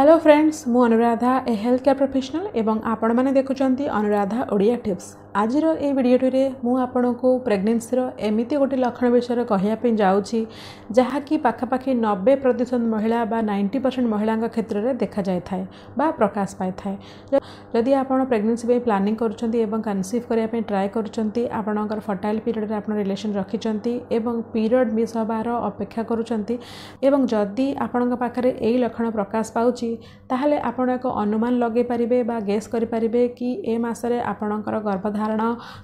hello friends মু Anuradha a health care professional এবং আপনার দেখুম অনুরাধা ওড়িয়া টিপ্স আজির এই ভিডিওটি মু আপনার প্রেগনেন্সির এমিতি গোটি লক্ষণ বিষয়ে কহা যাচ্ছি যাকি পাখাপাখি নবে প্রতিশত মহিলা বা নাইনটি পরসেন্ট মহিলা ক্ষেত্রে দেখা যাই থাকে বা প্রকাশ পাই থাকে যদি আপনার প্রেগনেন্সি প্লানিং করছেন এবং কনসিভ করা ট্রাই করছেন আপনার ফর্টাইল পিরিয়ডে আপনার রিলেসন রাখিছেন এবং পিরিয়ড মিস হবার অপেক্ষা করছেন এবং যদি আপনার পাখে এই লক্ষণ প্রকাশ পাচ্ছি ଅଛି ତାହେଲେ ଆପଣ ଏକ ଅନୁମାନ ଲଗାଇ ପାରିବେ ବା ଗେସ୍ କରିପାରିବେ କି ଏ ମାସରେ ଆପଣଙ୍କର ଗର୍ଭଧାରଣ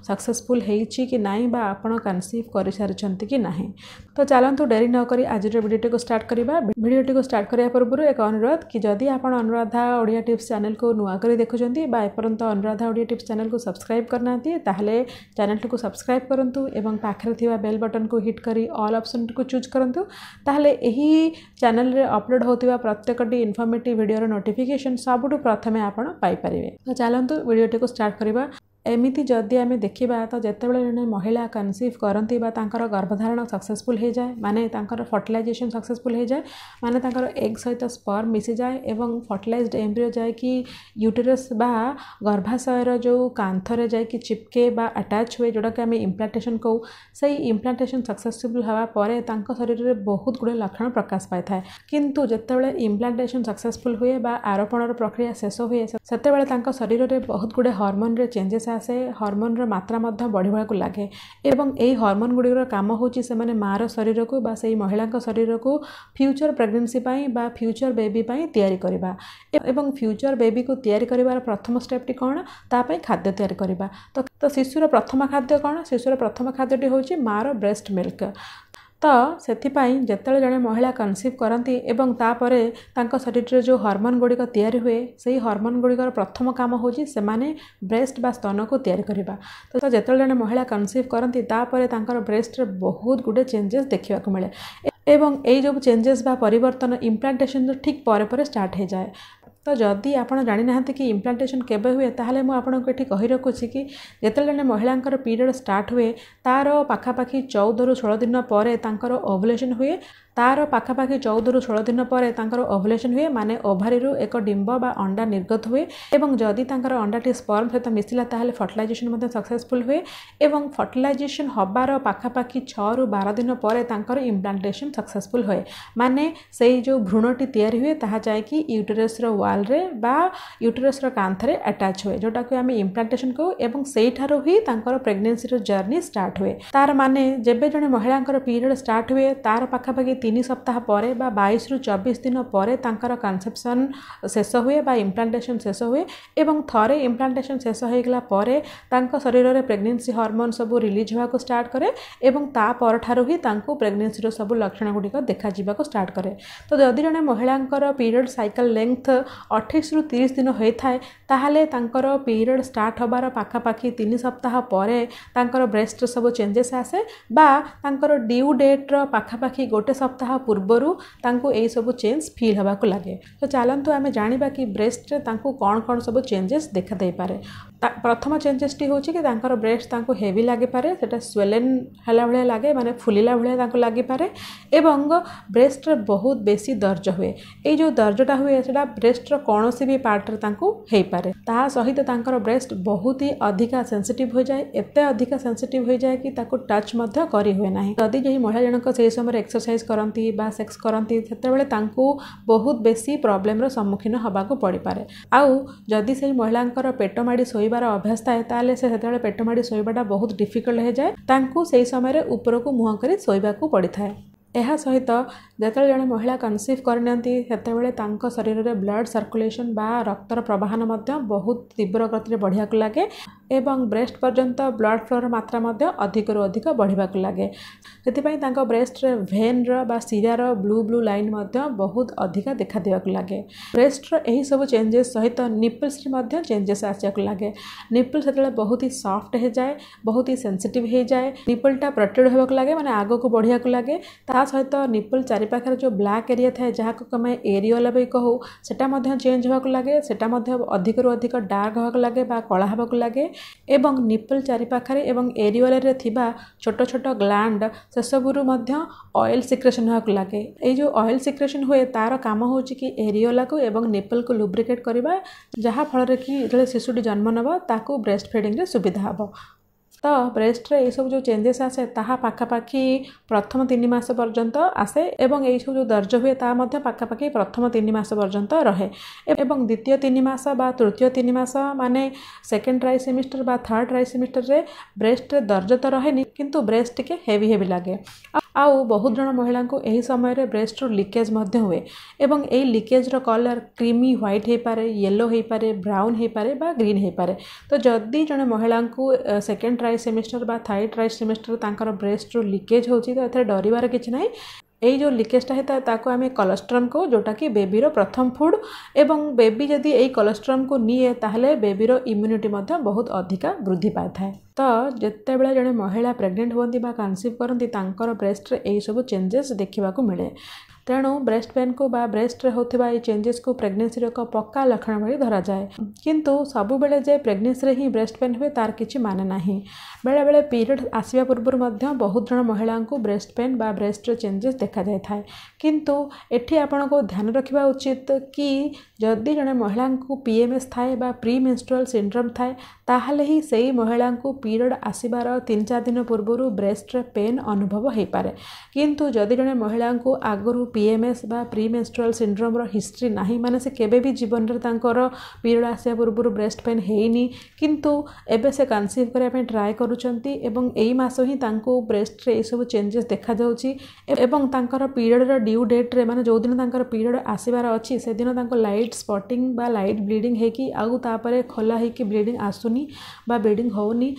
ସକ୍ସେସଫୁଲ୍ ହେଇଛି କି ନାହିଁ ବା ଆପଣ କନସିଭ୍ କରିସାରିଛନ୍ତି କି ନାହିଁ ତ ଚାଲନ୍ତୁ ଡେରି ନ କରି ଆଜିର ଭିଡ଼ିଓଟିକୁ ଷ୍ଟାର୍ଟ କରିବା ଭିଡ଼ିଓଟିକୁ ଷ୍ଟାର୍ଟ କରିବା ପୂର୍ବରୁ ଏକ ଅନୁରୋଧ କି ଯଦି ଆପଣ ଅନୁରାଧା ଓଡ଼ିଆ ଟିପ୍ସ ଚ୍ୟାନେଲକୁ ନୂଆ କରି ଦେଖୁଛନ୍ତି ବା ଏପର୍ଯ୍ୟନ୍ତ ଅନୁରାଧା ଓଡ଼ିଆ ଟିପ୍ସ ଚ୍ୟାନେଲକୁ ସବସ୍କ୍ରାଇବ୍ କରିନାହାନ୍ତି ତାହେଲେ ଚ୍ୟାନେଲଟିକୁ ସବସ୍କ୍ରାଇବ୍ କରନ୍ତୁ ଏବଂ ପାଖରେ ଥିବା ବେଲ୍ ବଟନ୍କୁ ହିଟ୍ କରି ଅଲ୍ ଅପସନ୍ଟିକୁ ଚୁଜ୍ କରନ୍ତୁ ତାହେଲେ ଏହି ଚ୍ୟାନେଲରେ ଅପଲୋଡ଼ ହେଉଥିବା ପ୍ରତ୍ୟେକଟି ଇନଫର୍ମେଟିଭ୍ ଭିଡ଼ିଓର ନୋଟିଫିକେସନ୍ ସବୁଠୁ ପ୍ରଥମେ ଆପଣ ପାଇପାରିବେ ତ ଚାଲନ୍ତୁ ଭିଡ଼ିଓଟିକୁ ଷ୍ଟାର୍ଟ କରିବା एमती जदि आम देखा तो जिते बड़े महिला कनसीव करती गर्भधारण सक्सेसफुल हो जाए मानर फर्टिलइजेसन सक्सेसफुल हो जाए मानर एग सहित स्पर्म मिसी जाए और फर्टिलइज एम्ब्रिय जाए कि यूटेरस गर्भाशय जो कांथर जाए कि चिपके आटाच हुए जोटा कि आम इम्प्लांटेसन कौ से ही इम्प्लांटेसन सक्सेसफुल हाँपर तक शरीर में बहुत गुड़े लक्षण प्रकाश पाई है कितु जितेबाद सक्सेसफुल हुए आरोपण प्रक्रिया शेष हुए से शरीर में बहुत गुड़े हरमोन रेंजेस आ ଆସେ ହର୍ମୋନ୍ର ମାତ୍ରା ମଧ୍ୟ ବଢ଼ିବାକୁ ଲାଗେ ଏବଂ ଏହି ହର୍ମୋନ୍ ଗୁଡ଼ିକର କାମ ହେଉଛି ସେମାନେ ମାଆର ଶରୀରକୁ ବା ସେହି ମହିଳାଙ୍କ ଶରୀରକୁ ଫ୍ୟୁଚର୍ ପ୍ରେଗନେନ୍ସି ପାଇଁ ବା ଫ୍ୟୁଚର୍ ବେବି ପାଇଁ ତିଆରି କରିବା ଏବଂ ଫ୍ୟୁଚର୍ ବେବିକୁ ତିଆରି କରିବାର ପ୍ରଥମ ଷ୍ଟେପ୍ଟି କ'ଣ ତା ପାଇଁ ଖାଦ୍ୟ ତିଆରି କରିବା ତ ଶିଶୁର ପ୍ରଥମ ଖାଦ୍ୟ କ'ଣ ଶିଶୁର ପ୍ରଥମ ଖାଦ୍ୟଟି ହେଉଛି ମାଆର ବ୍ରେଷ୍ଟ ମିଲ୍କ ତ ସେଥିପାଇଁ ଯେତେବେଳେ ଜଣେ ମହିଳା କନସିଭ୍ କରନ୍ତି ଏବଂ ତା'ପରେ ତାଙ୍କ ଶରୀରରେ ଯେଉଁ ହର୍ମୋନ୍ ଗୁଡ଼ିକ ତିଆରି ହୁଏ ସେଇ ହର୍ମୋନ୍ ଗୁଡ଼ିକର ପ୍ରଥମ କାମ ହେଉଛି ସେମାନେ ବ୍ରେଷ୍ଟ ବା ସ୍ତନକୁ ତିଆରି କରିବା ତ ଯେତେବେଳେ ଜଣେ ମହିଳା କନସିଭ୍ କରନ୍ତି ତା'ପରେ ତାଙ୍କର ବ୍ରେଷ୍ଟରେ ବହୁତ ଗୁଡ଼ିଏ ଚେଞ୍ଜେସ୍ ଦେଖିବାକୁ ମିଳେ ଏବଂ ଏଇ ଯେଉଁ ଚେଞ୍ଜେସ୍ ବା ପରିବର୍ତ୍ତନ ଇମ୍ପ୍ଲାଣ୍ଟେସନ୍ ଠିକ୍ ପରେ ପରେ ଷ୍ଟାର୍ଟ ହୋଇଯାଏ ତ ଯଦି ଆପଣ ଜାଣିନାହାନ୍ତି କି ଇମ୍ପ୍ଲାଣ୍ଟେସନ୍ କେବେ ହୁଏ ତାହେଲେ ମୁଁ ଆପଣଙ୍କୁ ଏଠି କହି ରଖୁଛି କି ଯେତେବେଳେ ଜଣେ ମହିଳାଙ୍କର ପିରିୟଡ଼ ଷ୍ଟାର୍ଟ ହୁଏ ତା'ର ପାଖାପାଖି ଚଉଦରୁ ଷୋହଳ ଦିନ ପରେ ତାଙ୍କର ଓଭୁଲେସନ୍ ହୁଏ ତା'ର ପାଖାପାଖି ଚଉଦରୁ ଷୋହଳ ଦିନ ପରେ ତାଙ୍କର ଓଭୁଲେସନ୍ ହୁଏ ମାନେ ଓଭାରିରୁ ଏକ ଡିମ୍ବ ବା ଅଣ୍ଡା ନିର୍ଗତ ହୁଏ ଏବଂ ଯଦି ତାଙ୍କର ଅଣ୍ଡାଟି ସ୍ପର୍ମ ସହିତ ମିଶିଲା ତାହେଲେ ଫର୍ଟିଲାଇଜେସନ୍ ମଧ୍ୟ ସକ୍ସେସଫୁଲ୍ ହୁଏ ଏବଂ ଫର୍ଟିଲାଇଜେସନ୍ ହେବାର ପାଖାପାଖି ଛଅରୁ ବାର ଦିନ ପରେ ତାଙ୍କର ଇମ୍ପ୍ଲାଣ୍ଟେସନ୍ ସକ୍ସେସଫୁଲ୍ ହୁଏ ମାନେ ସେଇ ଯେଉଁ ଭ୍ରୂଣଟି ତିଆରି ହୁଏ ତାହା ଯାଇକି ୟୁଟେରସ୍ର ୱାଲ୍ ୱାଲ୍ରେ ବା ୟୁଟରସ୍ର କାନ୍ଥରେ ଆଟାଚ୍ ହୁଏ ଯେଉଁଟାକୁ ଆମେ ଇମ୍ପ୍ଲାଣ୍ଟେସନ୍ କହୁ ଏବଂ ସେଇଠାରୁ ହିଁ ତାଙ୍କର ପ୍ରେଗନେନ୍ସିର ଜର୍ଣ୍ଣି ଷ୍ଟାର୍ଟ ହୁଏ ତାର ମାନେ ଯେବେ ଜଣେ ମହିଳାଙ୍କର ପିରିୟଡ଼ ଷ୍ଟାର୍ଟ ହୁଏ ତାର ପାଖାପାଖି ତିନି ସପ୍ତାହ ପରେ ବା ବାଇଶରୁ ଚବିଶ ଦିନ ପରେ ତାଙ୍କର କନସେପ୍ସନ୍ ଶେଷ ହୁଏ ବା ଇମ୍ପ୍ଲାଣ୍ଟେସନ୍ ଶେଷ ହୁଏ ଏବଂ ଥରେ ଇମ୍ପ୍ଲାଣ୍ଟେସନ୍ ଶେଷ ହୋଇଗଲା ପରେ ତାଙ୍କ ଶରୀରରେ ପ୍ରେଗନେନ୍ସି ହର୍ମୋନ୍ ସବୁ ରିଲିଜ୍ ହେବାକୁ ଷ୍ଟାର୍ଟ କରେ ଏବଂ ତା ପରଠାରୁ ହିଁ ତାଙ୍କୁ ପ୍ରେଗନେନ୍ସିର ସବୁ ଲକ୍ଷଣ ଗୁଡ଼ିକ ଦେଖାଯିବାକୁ ଷ୍ଟାର୍ଟ କରେ ତ ଯଦି ଜଣେ ମହିଳାଙ୍କର ପିରିୟଡ଼ ସାଇକେଲ୍ ଲେନ୍ଥ ଅଠେଇଶରୁ ତିରିଶ ଦିନ ହୋଇଥାଏ ତାହେଲେ ତାଙ୍କର ପିରିୟଡ଼ ଷ୍ଟାର୍ଟ ହେବାର ପାଖାପାଖି ତିନି ସପ୍ତାହ ପରେ ତାଙ୍କର ବ୍ରେଷ୍ଟର ସବୁ ଚେଞ୍ଜେସ୍ ଆସେ ବା ତାଙ୍କର ଡ୍ୟୁ ଡେଟ୍ର ପାଖାପାଖି ଗୋଟେ ସପ୍ତାହ ପୂର୍ବରୁ ତାଙ୍କୁ ଏହିସବୁ ଚେଞ୍ଜ ଫିଲ୍ ହେବାକୁ ଲାଗେ ତ ଚାଲନ୍ତୁ ଆମେ ଜାଣିବା କି ବ୍ରେଷ୍ଟରେ ତାଙ୍କୁ କ'ଣ କ'ଣ ସବୁ ଚେଞ୍ଜେସ୍ ଦେଖାଦେଇପାରେ ପ୍ରଥମ ଚେଞ୍ଜେସ୍ଟି ହେଉଛି କି ତାଙ୍କର ବ୍ରେଷ୍ଟ ତାଙ୍କୁ ହେଭି ଲାଗିପାରେ ସେଇଟା ସ୍ୱେଲେନ୍ ହେଲା ଭଳିଆ ଲାଗେ ମାନେ ଫୁଲିଲା ଭଳିଆ ତାଙ୍କୁ ଲାଗିପାରେ ଏବଂ ବ୍ରେଷ୍ଟରେ ବହୁତ ବେଶୀ ଦର୍ଜ ହୁଏ ଏଇ ଯେଉଁ ଦର୍ଜଟା ହୁଏ ସେଇଟା ବ୍ରେଷ୍ଟର ब्रेस्टर कौन सी पार्ट्रेपे सहित ब्रेस्ट बहुत ही अधिक सेनसीटिव हो जाए एत अधिक सेनसीटिव हो जाए कि टच करे ना जदि जी महिला जनक से समय एक्सरसाइज करती सेक्स करती से बहुत बेस प्रोब्लेम सम्मुखीन हाँ पड़ पाए आदि से महिला पेट माड़ शोबार अभ्यास थाएं से पेट माड़ शोबाटा बहुत डिफिकल्ट जाए से समय उपरकू मुह कर शोवाक पड़ता है ଏହା ସହିତ ଯେତେବେଳେ ଜଣେ ମହିଳା କନସିଭ୍ କରିନିଅନ୍ତି ସେତେବେଳେ ତାଙ୍କ ଶରୀରରେ ବ୍ଲଡ଼ ସର୍କୁଲେସନ୍ ବା ରକ୍ତର ପ୍ରବାହନ ମଧ୍ୟ ବହୁତ ତୀବ୍ର ଗତିରେ ବଢ଼ିବାକୁ ଲାଗେ एवं ब्रेस्ट पर्यंत ब्लड फ्लोर मात्रा अधिक रु अधिक बढ़िया लगे से ब्रेस्ट भेन रिरार ब्लू ब्लू लाइन बहुत अधिक देखादे लगे ब्रेस्टर यही सब चेंजेस सहित निपल्स चेंजेस आसवाक लगे निपल से बहुत ही सफ्ट हो जाए बहुत ही सेनसीट हो जाए निपलटा प्रटेड होगा लगे मैंने आग को बढ़िया लगे सहित निपल चारिपाखे जो ब्लाक एरिया था जहाँ को आम एरियल भी कहूँ से चेंज होगा लगे से अधिक रु अधिक डार्क हो लगे कला हाँ लगे ଏବଂ ନିପଲ ଚାରିପାଖରେ ଏବଂ ଏରିଓଲରେ ଥିବା ଛୋଟ ଛୋଟ ଗ୍ଲାଣ୍ଡ ସେସବୁରୁ ମଧ୍ୟ ଅଏଲ୍ ସିକ୍ରେସନ୍ ହେବାକୁ ଲାଗେ ଏଇ ଯେଉଁ ଅଏଲ୍ ସିକ୍ରେସନ୍ ହୁଏ ତା'ର କାମ ହେଉଛି କି ଏରିଓଲାକୁ ଏବଂ ନିପଲକୁ ଲୁବ୍ରିକେଟ୍ କରିବା ଯାହାଫଳରେ କି ଯେତେବେଳେ ଶିଶୁଟି ଜନ୍ମ ନେବ ତାକୁ ବ୍ରେଷ୍ଟ ଫିଡ଼ିଂରେ ସୁବିଧା ହେବ ତ ବ୍ରେଷ୍ଟରେ ଏଇସବୁ ଯେଉଁ ଚେଞ୍ଜେସ୍ ଆସେ ତାହା ପାଖାପାଖି ପ୍ରଥମ ତିନି ମାସ ପର୍ଯ୍ୟନ୍ତ ଆସେ ଏବଂ ଏଇସବୁ ଯେଉଁ ଦର୍ଜ ହୁଏ ତାହା ମଧ୍ୟ ପାଖାପାଖି ପ୍ରଥମ ତିନି ମାସ ପର୍ଯ୍ୟନ୍ତ ରହେ ଏବଂ ଦ୍ୱିତୀୟ ତିନି ମାସ ବା ତୃତୀୟ ତିନି ମାସ ମାନେ ସେକେଣ୍ଡ ଟ୍ରାଇ ସେମିଷ୍ଟର ବା ଥାର୍ଡ଼ ଟ୍ରାଇ ସେମିଷ୍ଟରରେ ବ୍ରେଷ୍ଟରେ ଦର୍ଜ ତ ରହେନି କିନ୍ତୁ ବ୍ରେଷ୍ଟ ଟିକେ ହେଭି ହେଭି ଲାଗେ ଆଉ ବହୁତ ଜଣ ମହିଳାଙ୍କୁ ଏହି ସମୟରେ ବ୍ରେଷ୍ଟରୁ ଲିକେଜ୍ ମଧ୍ୟ ହୁଏ ଏବଂ ଏହି ଲିକେଜ୍ର କଲର୍ କ୍ରିମି ହ୍ୱାଇଟ୍ ହେଇପାରେ ୟେଲୋ ହେଇପାରେ ବ୍ରାଉନ୍ ହେଇପାରେ ବା ଗ୍ରୀନ୍ ହୋଇପାରେ ତ ଯଦି ଜଣେ ମହିଳାଙ୍କୁ ସେକେଣ୍ଡ ଟ୍ରାଇ ସେମିଷ୍ଟର ବା ଥାର୍ଡ଼ ଟ୍ରାଇ ସେମିଷ୍ଟର ତାଙ୍କର ବ୍ରେଷ୍ଟରୁ ଲିକେଜ୍ ହେଉଛି ତ ଏଥିରେ ଡରିବାର କିଛି ନାହିଁ ଏଇ ଯେଉଁ ଲିକେଜ୍ଟା ହେଇଥାଏ ତାକୁ ଆମେ କଲେଷ୍ଟ୍ରମ୍ କହୁ ଯେଉଁଟାକି ବେବିର ପ୍ରଥମ ଫୁଡ଼୍ ଏବଂ ବେବି ଯଦି ଏଇ କଲେଷ୍ଟ୍ରମ୍କୁ ନିଏ ତାହେଲେ ବେବିର ଇମ୍ୟୁନିଟି ମଧ୍ୟ ବହୁତ ଅଧିକା ବୃଦ୍ଧି ପାଇଥାଏ ତ ଯେତେବେଳେ ଜଣେ ମହିଳା ପ୍ରେଗନେଣ୍ଟ ହୁଅନ୍ତି ବା କନସିଭ୍ କରନ୍ତି ତାଙ୍କର ବ୍ରେଷ୍ଟରେ ଏହିସବୁ ଚେଞ୍ଜେସ୍ ଦେଖିବାକୁ ମିଳେ ᱛᱮણો Brest pain কো বা breast re hotiba ei changes কো pregnancy ৰক পককা লক্ষণ বুলি ধৰা যায় কিন্তু সবোবেলে যায় pregnancy ৰই breast pain হ'ব তাৰ কিচি মানে নাই বেলে বেলে period আসিবা পূৰ্বৰ মధ్య বহুতৰণ মহিলাଙ୍କুক breast pain বা breast re changes দেখা যায় ঠাই কিন্তু এঠী আপোনাকো ধ্যান ৰখিব উচিত কি যদি জনা মহিলাଙ୍କুক PMS থায় বা pre menstrual syndrome থায় তাহালৈ হেই সেই মহিলাଙ୍କুক period আসিবাৰ 3-4 দিন পূৰ্বৰু breast re pain অনুভৱ হ'ই পাৰে কিন্তু যদি জনা মহিলাଙ୍କুক আগৰ ପିଏମ୍ଏସ୍ ବା ପ୍ରି ମେନ୍ଷ୍ଟ୍ରୁଆଲ୍ ସିଣ୍ଡ୍ରୋମ୍ର ହିଷ୍ଟ୍ରି ନାହିଁ ମାନେ ସେ କେବେ ବି ଜୀବନରେ ତାଙ୍କର ପିରିୟଡ଼ ଆସିବା ପୂର୍ବରୁ ବ୍ରେଷ୍ଟ ପେନ୍ ହେଇନି କିନ୍ତୁ ଏବେ ସେ କନସିଭ୍ କରିବା ପାଇଁ ଟ୍ରାଏ କରୁଛନ୍ତି ଏବଂ ଏଇ ମାସ ହିଁ ତାଙ୍କୁ ବ୍ରେଷ୍ଟରେ ଏଇସବୁ ଚେଞ୍ଜେସ୍ ଦେଖାଯାଉଛି ଏବଂ ତାଙ୍କର ପିରିୟଡ଼ର ଡ୍ୟୁ ଡେଟ୍ରେ ମାନେ ଯେଉଁଦିନ ତାଙ୍କର ପିରିୟଡ଼ ଆସିବାର ଅଛି ସେଦିନ ତାଙ୍କୁ ଲାଇଟ୍ ସ୍ପଟିଂ ବା ଲାଇଟ୍ ବ୍ଲିଡ଼ିଂ ହେଇକି ଆଉ ତାପରେ ଖୋଲା ହେଇକି ବ୍ଲିଡ଼ିଂ ଆସୁନି ବା ବ୍ଲିଡ଼ିଂ ହେଉନି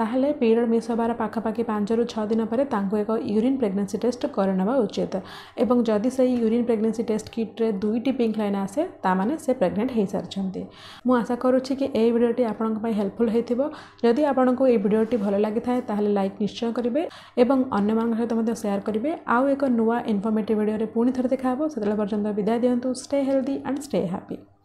ତାହେଲେ ପିରିୟଡ଼ ମିସ୍ ହେବାର ପାଖାପାଖି ପାଞ୍ଚରୁ ଛଅ ଦିନ ପରେ ତାଙ୍କୁ ଏକ ୟୁରିନ୍ ପ୍ରେଗନେନ୍ସି ଟେଷ୍ଟ କରିନେବା ଉଚିତ ଏବଂ ଯଦି ସେଇ ୟୁରିନ୍ ପ୍ରେଗନେନ୍ସି ଟେଷ୍ଟ କିଟ୍ରେ ଦୁଇଟି ପିଙ୍କ ଲାଇନ୍ ଆସେ ତାମାନେ ସେ ପ୍ରେଗନେଣ୍ଟ ହୋଇସାରିଛନ୍ତି ମୁଁ ଆଶା କରୁଛି କି ଏହି ଭିଡ଼ିଓଟି ଆପଣଙ୍କ ପାଇଁ ହେଲ୍ପଫୁଲ୍ ହୋଇଥିବ ଯଦି ଆପଣଙ୍କୁ ଏହି ଭିଡ଼ିଓଟି ଭଲ ଲାଗିଥାଏ ତାହେଲେ ଲାଇକ୍ ନିଶ୍ଚୟ କରିବେ ଏବଂ ଅନ୍ୟମାନଙ୍କ ସହିତ ମଧ୍ୟ ସେୟାର କରିବେ ଆଉ ଏକ ନୂଆ ଇନଫର୍ମେଟିଭ୍ ଭିଡ଼ିଓରେ ପୁଣି ଥରେ ଦେଖା ହେବ ସେତେବେଳେ ପର୍ଯ୍ୟନ୍ତ ବିଦାୟ ଦିଅନ୍ତୁ stay healthy and stay happy